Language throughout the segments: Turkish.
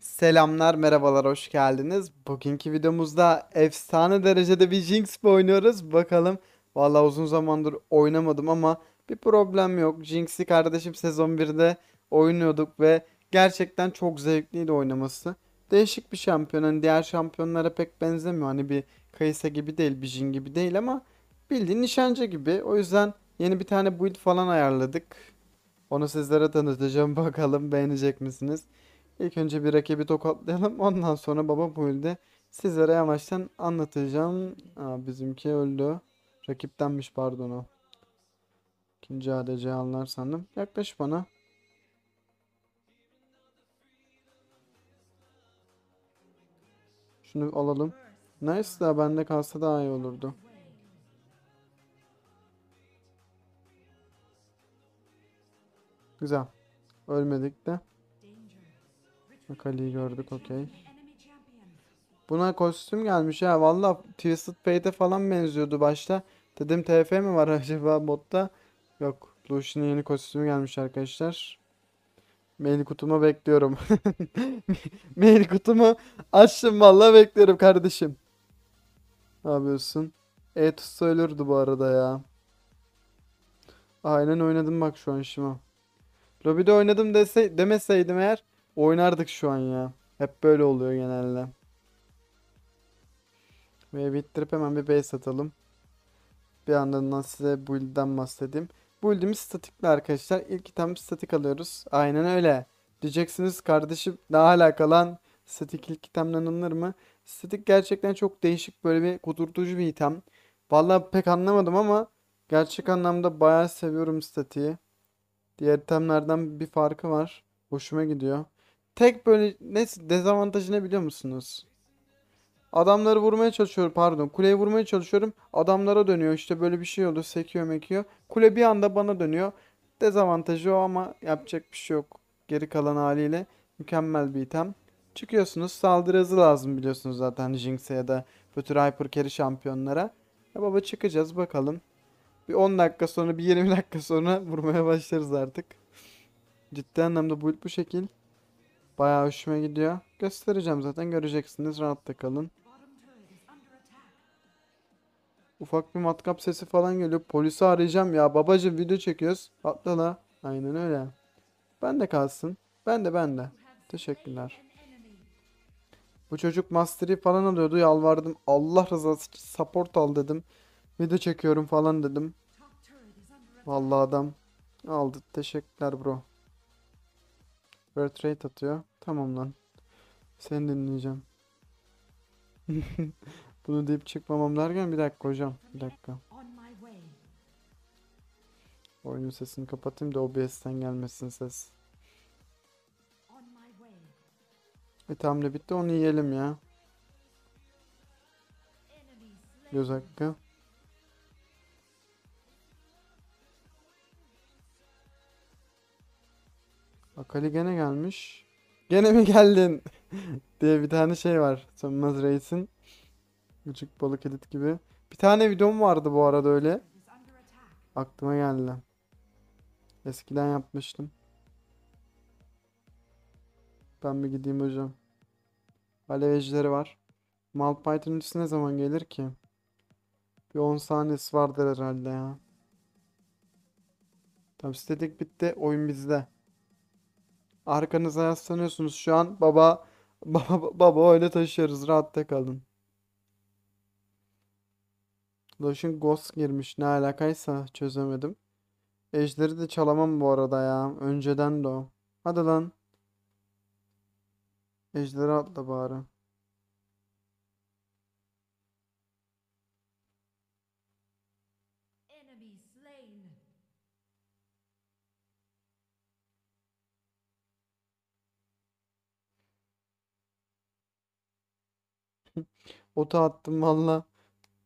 Selamlar, merhabalar, hoş geldiniz. Bugünkü videomuzda efsane derecede bir Jinx oynuyoruz. Bakalım, valla uzun zamandır oynamadım ama bir problem yok. Jinx'i kardeşim sezon 1'de oynuyorduk ve gerçekten çok zevkliydi oynaması. Değişik bir şampiyon, hani diğer şampiyonlara pek benzemiyor. Hani bir Kayısa gibi değil, bir Jin gibi değil ama bildiğin nişancı gibi. O yüzden yeni bir tane build falan ayarladık. Onu sizlere tanıtacağım bakalım beğenecek misiniz? İlk önce bir rakibi tokatlayalım. Ondan sonra baba build'i sizlere yavaştan anlatacağım. Aa, bizimki öldü. Rakiptenmiş pardon o. İkinci ADC anlar sandım. Yaklaş bana. Şunu alalım. Nice da bende kalsa daha iyi olurdu. Güzel. Ölmedik de. Kaleyi gördük okey. Buna kostüm gelmiş ya. Valla Twisted Fate'e falan benziyordu başta. Dedim TF mi var acaba botta? Yok. Lucian'ın yeni kostümü gelmiş arkadaşlar. Mail kutumu bekliyorum. Mail kutumu açtım valla bekliyorum kardeşim. Ne yapıyorsun? E tutsa ölürdü bu arada ya. Aynen oynadım bak şu an şıma. Lobide oynadım dese, demeseydim eğer Oynardık şu an ya. Hep böyle oluyor genelde. Ve bitirip hemen bir base atalım. Bir yandan size build'den bahsedeyim. Build'imiz statikli arkadaşlar. İlk item statik alıyoruz. Aynen öyle. Diyeceksiniz kardeşim daha alaka lan? Statik ilk itemden alınır mı? Statik gerçekten çok değişik böyle bir kudurtucu bir item. Valla pek anlamadım ama gerçek anlamda bayağı seviyorum statiği. Diğer itemlerden bir farkı var. Hoşuma gidiyor. Tek böyle ne dezavantajı ne biliyor musunuz? Adamları vurmaya çalışıyorum pardon. Kuleyi vurmaya çalışıyorum. Adamlara dönüyor işte böyle bir şey oldu. Sekiyor mekiyor. Kule bir anda bana dönüyor. Dezavantajı o ama yapacak bir şey yok. Geri kalan haliyle mükemmel bir item. Çıkıyorsunuz saldırı hızı lazım biliyorsunuz zaten Jinx'e ya da bütün Hyper Carry şampiyonlara. Ya baba çıkacağız bakalım. Bir 10 dakika sonra bir 20 dakika sonra vurmaya başlarız artık. Ciddi anlamda bu bu şekil. Bayağı hoşuma gidiyor. Göstereceğim zaten göreceksiniz. Rahatta kalın. Ufak bir matkap sesi falan geliyor. Polisi arayacağım ya. Babacım video çekiyoruz. Atla la. Aynen öyle. Ben de kalsın. Ben de ben de. Teşekkürler. Bu çocuk Master'i falan alıyordu. Yalvardım. Allah rızası için support al dedim. Video çekiyorum falan dedim. Vallahi adam aldı. Teşekkürler bro. Bird rate atıyor. Tamam lan. Seni dinleyeceğim. Bunu deyip çıkmamam derken bir dakika hocam. Bir dakika. Oyunun sesini kapatayım da OBS'ten gelmesin ses. E tamam da bitti onu yiyelim ya. Göz hakkı. Akali gene gelmiş. Gene mi geldin? diye bir tane şey var. Sönmez Reis'in. Küçük balık edit gibi. Bir tane videom vardı bu arada öyle. Aklıma geldi. Eskiden yapmıştım. Ben bir gideyim hocam. Alev var. Malpite'ın üstü ne zaman gelir ki? Bir 10 saniyesi vardır herhalde ya. Tamam statik bitti. Oyun bizde. Arkanıza yaslanıyorsunuz şu an. Baba baba baba öyle taşıyoruz. Rahatta kalın. Loş'un Ghost girmiş. Ne alakaysa çözemedim. Ejderi de çalamam bu arada ya. Önceden de o. Hadi lan. Ejderi atla bari. Otu attım valla.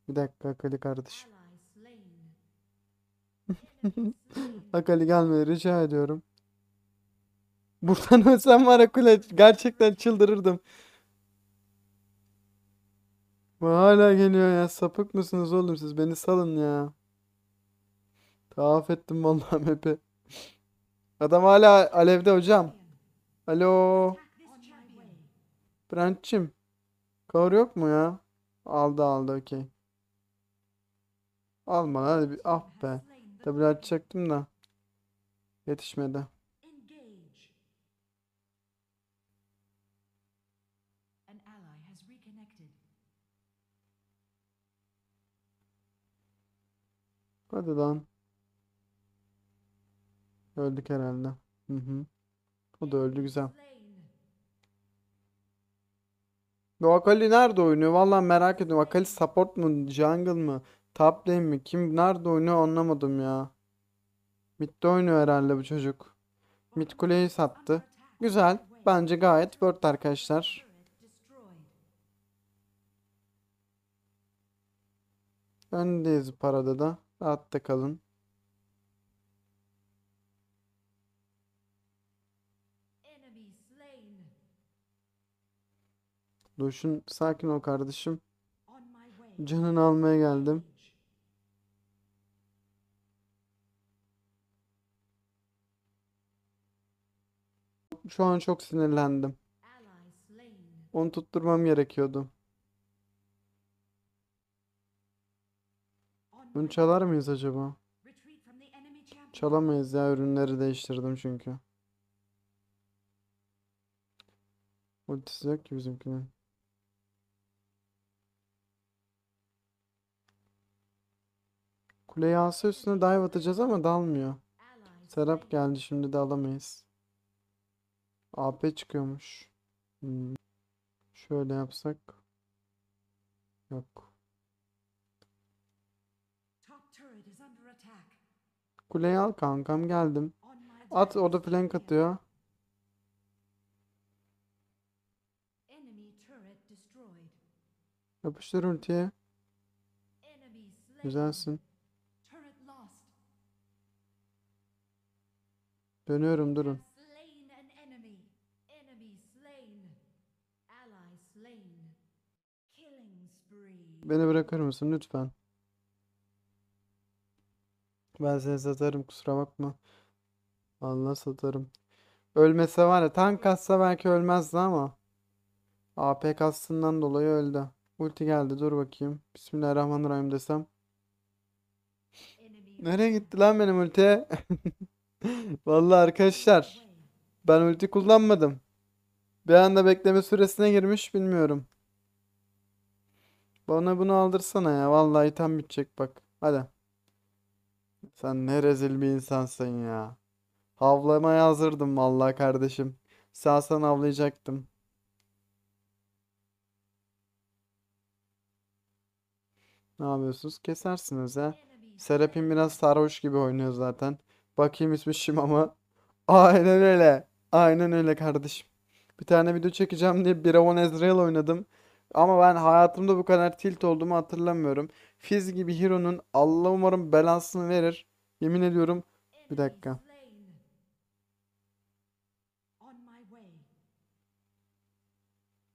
Bir dakika Akali kardeşim. Akali gelmeyi rica ediyorum. Buradan ölsem var Akule gerçekten çıldırırdım. Bu hala geliyor ya sapık mısınız oğlum siz beni salın ya. Taaf ettim vallahi mepe. Adam hala alevde hocam. Alo. Brent'cim. Kavur yok mu ya? Aldı aldı okey. Alma hadi bir ah be. Tabi açacaktım da. Yetişmedi. Hadi lan. Öldük herhalde. Hı hı. O da öldü güzel. Akali nerede oynuyor? Valla merak ediyorum. Akali support mu? Jungle mı? Top lane mi? Kim nerede oynuyor anlamadım ya. Mid'de oynuyor herhalde bu çocuk. Mid kuleyi sattı. Güzel. Bence gayet worth arkadaşlar. Öndeyiz parada da. Rahatta kalın. Loş'un sakin ol kardeşim. Canını almaya geldim. Şu an çok sinirlendim. Onu tutturmam gerekiyordu. Bunu çalar mıyız acaba? Çalamayız ya ürünleri değiştirdim çünkü. Ultisi yok ki bizimkinin. Kule yağsa üstüne dive atacağız ama dalmıyor. Serap geldi şimdi de alamayız. AP çıkıyormuş. Hmm. Şöyle yapsak. Yok. Kuleyi al kankam geldim. At orada flank atıyor. Yapıştır ultiye. Güzelsin. Dönüyorum durun. Beni bırakır mısın lütfen? Ben seni satarım kusura bakma. Allah satarım. Ölmese var ya tank kassa belki ölmezdi ama. AP kastından dolayı öldü. Ulti geldi dur bakayım. Bismillahirrahmanirrahim desem. Nereye gitti lan benim ulti? Vallahi arkadaşlar ben ulti kullanmadım. Bir anda bekleme süresine girmiş bilmiyorum. Bana bunu aldırsana ya. Vallahi tam bitecek bak. Hadi. Sen ne rezil bir insansın ya. Havlamaya hazırdım vallahi kardeşim. Sağsan havlayacaktım Ne yapıyorsunuz? Kesersiniz ha. Serap'in biraz sarhoş gibi oynuyor zaten. Bakayım ismişim ama. Aynen öyle. Aynen öyle kardeşim. Bir tane video çekeceğim diye Biravon Ezreal oynadım. Ama ben hayatımda bu kadar tilt olduğumu hatırlamıyorum. Fizz gibi Hero'nun Allah umarım belasını verir. Yemin ediyorum. Bir dakika.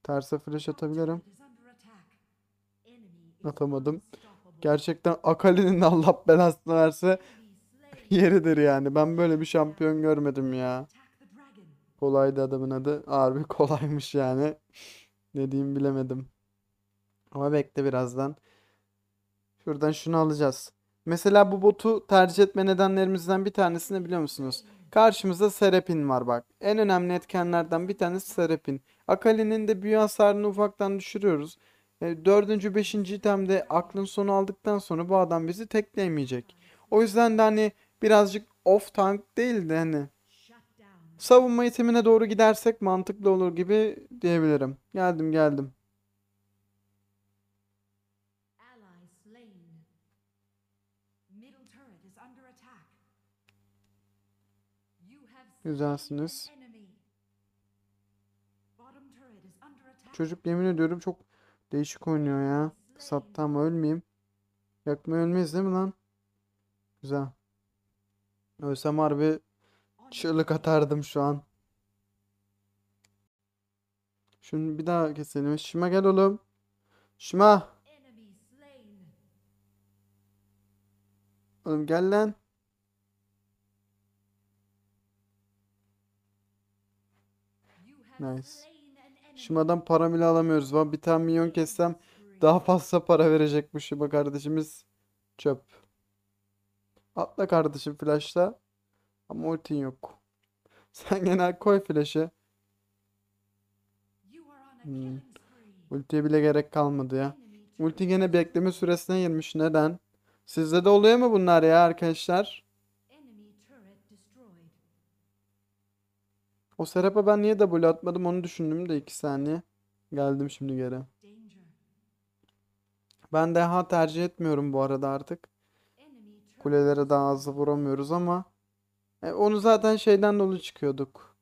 Terse flash atabilirim. Atamadım. Gerçekten Akali'nin Allah belasını verse yeridir yani. Ben böyle bir şampiyon görmedim ya. Kolaydı adamın adı. Harbi kolaymış yani. ne diyeyim bilemedim. Ama bekle birazdan. Şuradan şunu alacağız. Mesela bu botu tercih etme nedenlerimizden bir tanesi ne biliyor musunuz? Karşımızda Serapin var bak. En önemli etkenlerden bir tanesi Serapin. Akali'nin de büyü hasarını ufaktan düşürüyoruz. E, dördüncü, beşinci itemde aklın sonu aldıktan sonra bu adam bizi tekleyemeyecek. O yüzden de hani birazcık off tank değildi hani. Savunma itemine doğru gidersek mantıklı olur gibi diyebilirim. Geldim geldim. Güzelsiniz. Çocuk yemin ediyorum çok değişik oynuyor ya. Sattı ama ölmeyeyim. Yakma ölmeyiz değil mi lan? Güzel. Ölsem harbi çığlık atardım şu an. Şimdi bir daha keselim. Şima gel oğlum. Şima. Oğlum gel lan. Nice. Şimadan para bile alamıyoruz. Van bir tane milyon kessem daha fazla para verecek bu Şima kardeşimiz. Çöp. Atla kardeşim flashta, Ama ultin yok. Sen genel koy flash'ı. Hmm. Ultiye bile gerek kalmadı ya. Ulti gene bekleme süresine girmiş. Neden? Sizde de oluyor mu bunlar ya arkadaşlar? O Serap'a ben niye double atmadım onu düşündüm de 2 saniye. Geldim şimdi geri. Ben deha tercih etmiyorum bu arada artık. Kulelere daha hızlı vuramıyoruz ama e, onu zaten şeyden dolayı çıkıyorduk.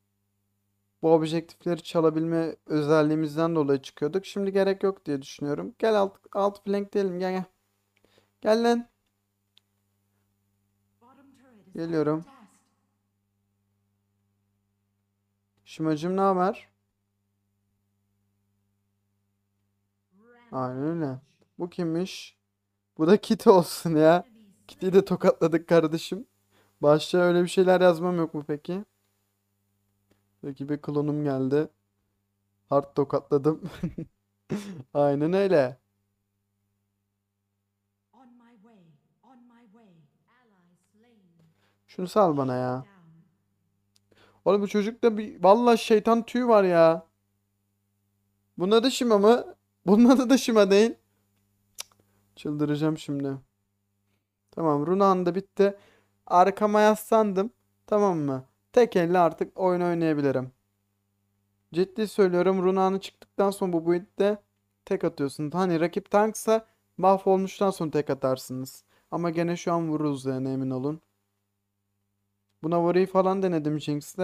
Bu objektifleri çalabilme özelliğimizden dolayı çıkıyorduk. Şimdi gerek yok diye düşünüyorum. Gel alt, alt flank diyelim. Gel gel. Gel lan. Geliyorum. Şimacım ne haber? Aynen öyle. Bu kimmiş? Bu da kit olsun ya. Kitty'yi de tokatladık kardeşim. Başta öyle bir şeyler yazmam yok mu peki? Peki bir klonum geldi. Hard tokatladım. Aynen öyle. Şunu sal bana ya. Oğlum bu çocukta bir valla şeytan tüyü var ya. Bunun adı Şima mı? Bunun adı da Şima değil. Cık, çıldıracağım şimdi. Tamam Runan da bitti. Arkama yaslandım. Tamam mı? Tek elle artık oyun oynayabilirim. Ciddi söylüyorum Runan'ı çıktıktan sonra bu build'de tek atıyorsun. Hani rakip tanksa mahvolmuştan sonra tek atarsınız. Ama gene şu an vururuz yani emin olun. Buna varıyı falan denedim Jinx'le.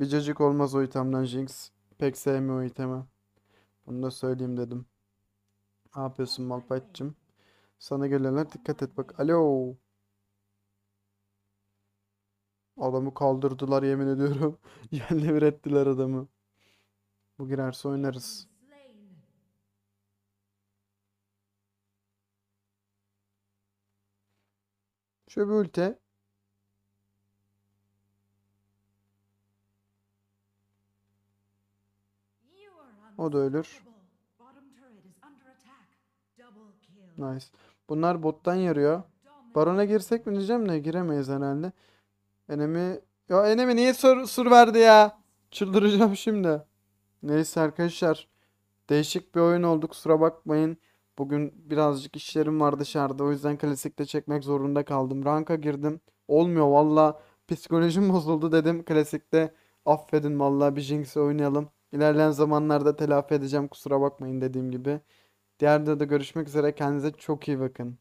Bir cacık olmaz o itemden Jinx. Pek sevmiyor o itemi. Bunu da söyleyeyim dedim. Ne yapıyorsun Malpayt'cim? Sana gelenler dikkat et bak. Alo. Adamı kaldırdılar yemin ediyorum. Yerle ettiler adamı. Bu girerse oynarız. Şöyle bir ulti. O da ölür. Nice. Bunlar bottan yarıyor. Barona girsek mi diyeceğim de giremeyiz herhalde. Enemi... Ya enemi niye sur, sur verdi ya? Çıldıracağım şimdi. Neyse arkadaşlar. Değişik bir oyun oldu kusura bakmayın. Bugün birazcık işlerim var dışarıda. O yüzden klasikte çekmek zorunda kaldım. Ranka girdim. Olmuyor valla. Psikolojim bozuldu dedim. Klasikte affedin valla bir Jinx'i oynayalım. İlerleyen zamanlarda telafi edeceğim kusura bakmayın dediğim gibi. Diğer videoda görüşmek üzere. Kendinize çok iyi bakın.